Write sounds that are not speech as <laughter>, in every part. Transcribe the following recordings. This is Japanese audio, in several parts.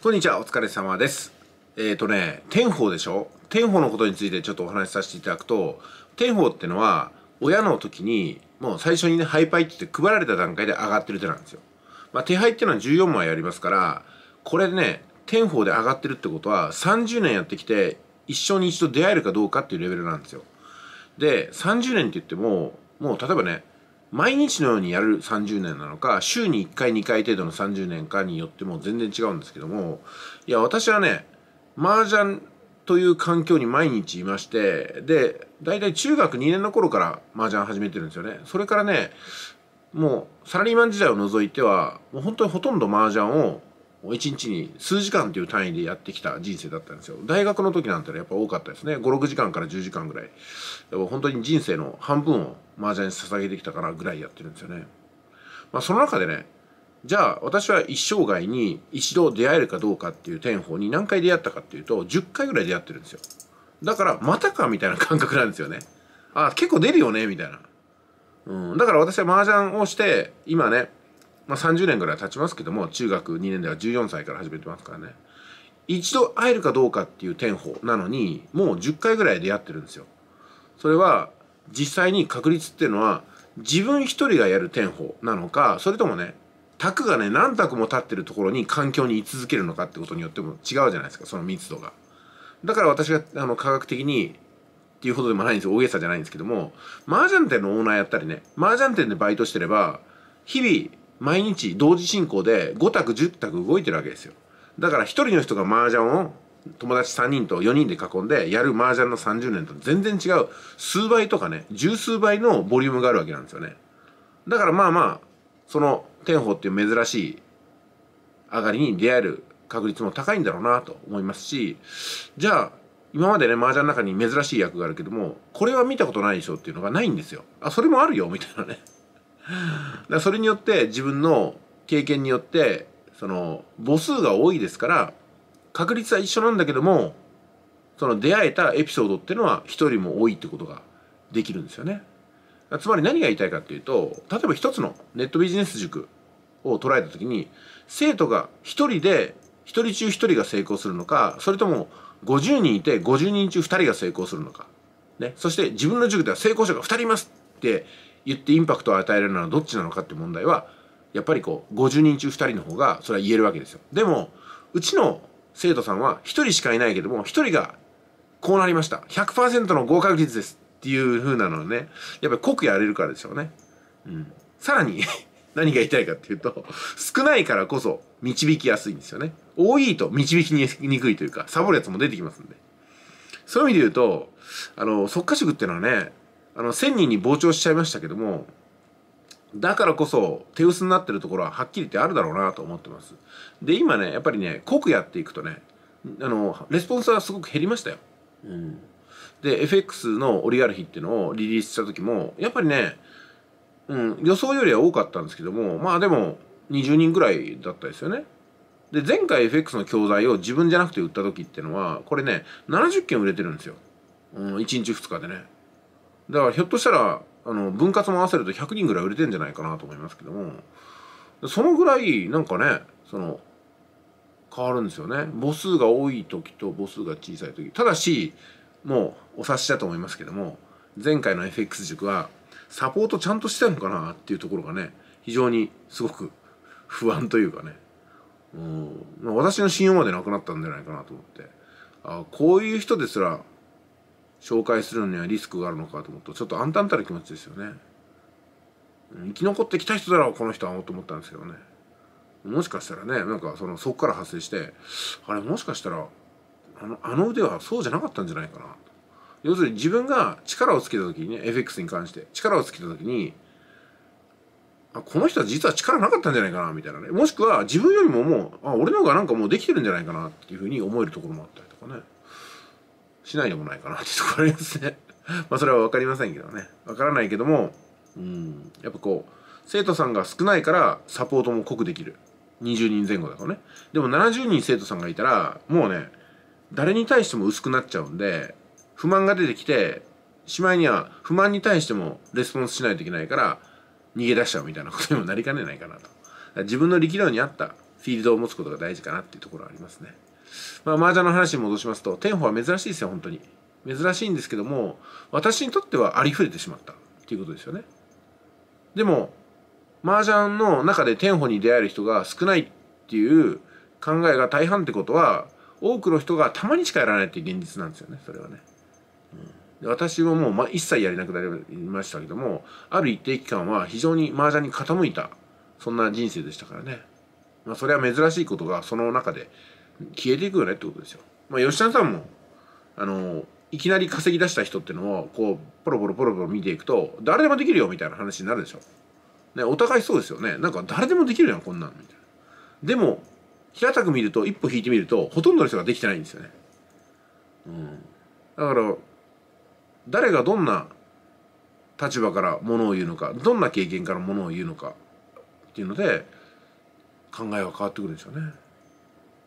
こんにちは、お疲れ様です。えっ、ー、とね、天保でしょ天法のことについてちょっとお話しさせていただくと、天保ってのは、親の時に、もう最初にね、ハイパイって言って配られた段階で上がってる手なんですよ。まあ、手配っていうのは14枚ありますから、これね、天保で上がってるってことは、30年やってきて、一生に一度出会えるかどうかっていうレベルなんですよ。で、30年って言っても、もう例えばね、毎日のようにやる30年なのか週に1回2回程度の30年かによっても全然違うんですけどもいや私はね麻雀という環境に毎日いましてで大体中学2年の頃から麻雀始めてるんですよねそれからねもうサラリーマン時代を除いてはもう本当にほとんど麻雀を一日に数時間という単位でやってきた人生だったんですよ大学の時なんてやっぱ多かったですね56時間から10時間ぐらい本当に人生の半分を麻雀に捧げてきたからぐらいやってるんですよねまあその中でねじゃあ私は一生涯に一度出会えるかどうかっていう天法に何回出会ったかっていうと10回ぐらい出会ってるんですよだからまたかみたいな感覚なんですよねあ結構出るよねみたいなうん、だから私は麻雀をして今ねまあ、30年ぐらい経ちますけども中学2年では14歳から始めてますからね一度会えるかどうかっていう天舗なのにもう10回ぐらい出会ってるんですよ。それは実際に確率っていうのは自分一人がやる天法なのかそれともね卓がね何択も立ってるところに環境に居続けるのかってことによっても違うじゃないですかその密度が。だから私があの科学的にっていうほどでもないんですよ大げさじゃないんですけども麻雀店のオーナーやったりね麻雀店でバイトしてれば日々毎日同時進行で5択10択動いてるわけですよだから1人の人が麻雀を友達3人と4人で囲んでやる麻雀の30年と全然違う数倍とかね十数倍のボリュームがあるわけなんですよねだからまあまあその天保っていう珍しい上がりに出会える確率も高いんだろうなと思いますしじゃあ今までね麻雀の中に珍しい役があるけどもこれは見たことないでしょっていうのがないんですよあそれもあるよみたいなねだそれによって自分の経験によってその母数が多いですから確率は一緒なんだけどもその出会えたエピソードっていうのは一人も多いってことができるんですよね。つまり何が言いたいかっていうと例えば一つのネットビジネス塾を捉えた時に生徒が一人で一人中一人が成功するのかそれとも50人いて50人中2人が成功するのか、ね、そして自分の塾では成功者が2人いますって言ってインパクトを与えるのはどっちなのかって問題はやっぱりこう50人中2人の方がそれは言えるわけですよでもうちの生徒さんは1人しかいないけども1人がこうなりました100%の合格率ですっていう風なのねやっぱり濃くやれるからでしょうね、うん、さらに <laughs> 何が言いたいかっていうと少ないからこそ導きやすいんですよね多いと導きにくいというかサボるやつも出てきますんでそういう意味で言うとあの即可食っていうのはねあの1000人に膨張しちゃいましたけどもだからこそ手薄になってるところははっきり言ってあるだろうなと思ってます。で今ねやっぱりね濃くやっていくとねあのレスポンスはすごく減りましたよ。うん、で FX のオリガルヒっていうのをリリースした時もやっぱりね、うん、予想よりは多かったんですけどもまあでも20人ぐらいだったですよね。で前回 FX の教材を自分じゃなくて売った時っていうのはこれね70件売れてるんですよ、うん、1日2日でね。だからひょっとしたらあの分割も合わせると100人ぐらい売れてんじゃないかなと思いますけどもそのぐらいなんかねその変わるんですよね母数が多い時と母数が小さい時ただしもうお察しだと思いますけども前回の FX 塾はサポートちゃんとしてんのかなっていうところがね非常にすごく不安というかねうん私の信用までなくなったんじゃないかなと思ってあこういう人ですら紹介するのにはリスクがあるのかと思うとちょっと暗淡たる気持ちですよね生き残ってきた人だろうこの人はと思ったんですけどねもしかしたらねなんかそのそこから発生してあれもしかしたらあのあの腕はそうじゃなかったんじゃないかな要するに自分が力をつけた時にね FX に関して力をつけた時にあこの人は実は力なかったんじゃないかなみたいなねもしくは自分よりももうあ俺の方がなんかもうできてるんじゃないかなっていうふうに思えるところもあったりとかねしないでもないかなってところありますね <laughs> まあそれは分かりませんけどね分からないけどもうんやっぱこう生徒さんが少ないからサポートも濃くできる20人前後だとねでも70人生徒さんがいたらもうね誰に対しても薄くなっちゃうんで不満が出てきてしまいには不満に対してもレスポンスしないといけないから逃げ出しちゃうみたいなことにもなりかねないかなと自分の力量に合ったフィールドを持つことが大事かなっていうところはありますね。まあ、麻雀の話に戻しますと、天保は珍しいですよ、本当に。珍しいんですけども、私にとってはありふれてしまったっていうことですよね。でも、麻雀の中で天保に出会える人が少ないっていう考えが大半ってことは、多くの人がたまにしかやらないっていう現実なんですよね、それはね。私ももう、ま、一切やれなくなりましたけども、ある一定期間は非常に麻雀に傾いた、そんな人生でしたからね。まあ、それは珍しいことがその中で消えていくよねってことですよ。まあ、吉田さんもあのいきなり稼ぎ出した人っていうのをこうポロポロポロポロ見ていくと誰でもできるよみたいな話になるでしょ。ね、お互いそうですよね。なんか誰でもできるやんこんなんみたいな。でも平たく見ると一歩引いてみるとほとんどの人ができてないんですよね。うん、だから誰がどんな立場からものを言うのかどんな経験からものを言うのかっていうので考えは変わってくるんですよね。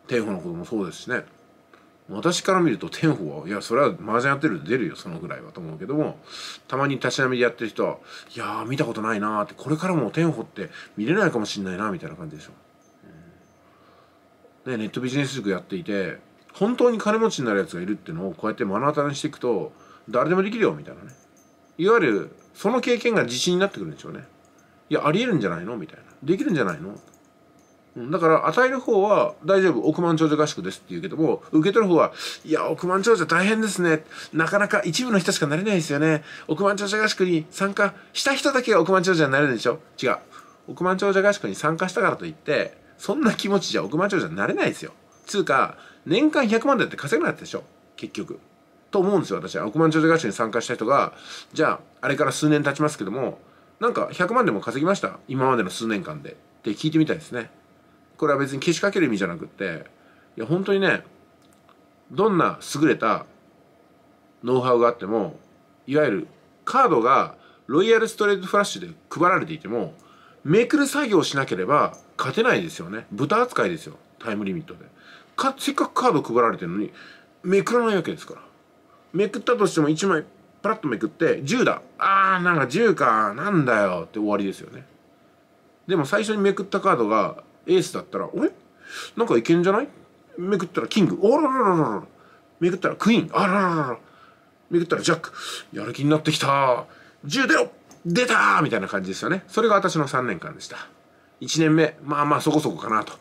天保のこともそうですしね私から見ると天保はいやそれは麻雀やってると出るよそのぐらいはと思うけどもたまに立ち並みでやってる人はいや見たことないなってこれからも天保って見れないかもしんないなみたいな感じでしょ。ね、ネットビジネス塾やっていて本当に金持ちになるやつがいるっていうのをこうやって目の当たりにしていくと誰でもできるよみたいなねいわゆるその経験が自信になってくるんでしょうねいやありえるんじゃないのみたいなできるんじゃないのだから与える方は大丈夫億万長者合宿ですって言うけども受け取る方はいや億万長者大変ですねなかなか一部の人しかなれないですよね億万長者合宿に参加した人だけが億万長者になれるでしょ違う億万長者合宿に参加したからといってそんな気持ちじゃ億万長者になれないですよつうか年間100万だって稼げなかったでしょ結局と思うんですよ私は億万長者合宿に参加した人がじゃああれから数年経ちますけどもなんか100万でも稼ぎました今までの数年間でって聞いてみたいですねこれは別にけしかける意味じゃなくっていや本当にねどんな優れたノウハウがあってもいわゆるカードがロイヤルストレートフラッシュで配られていてもめくる作業しなければ勝てないですよね豚扱いですよタイムリミットでかせっかくカード配られてるのにめくらないわけですからめくったとしても1枚パラッとめくって10だあーなんか10かなんだよって終わりですよねでも最初にめくったカードがエースだったら、あれなんかいけんじゃないめくったらキング、あららららら。めくったらクイーン、あらららら。めくったらジャック、やる気になってきた。銃出ろ出たみたいな感じですよね。それが私の3年間でした。1年目、まあまあそこそこかなと。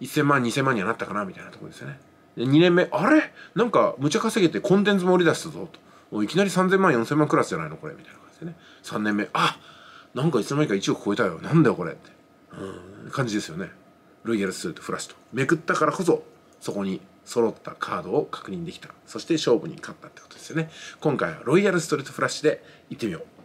1000万、2000万にはなったかなみたいなところですよね。で2年目、あれなんか無茶稼げてコンテンツも売り出したぞと。いきなり3000万、4000万クラスじゃないのこれみたいな感じでね。3年目、あなんかいつの間にか1億超えたよ。なんだよこれって。うん、感じですよね。ロイヤルスーとフラッシュとめくったからこそそこに揃ったカードを確認できたそして勝負に勝ったってことですよね今回はロイヤルストレートフラッシュでいってみよう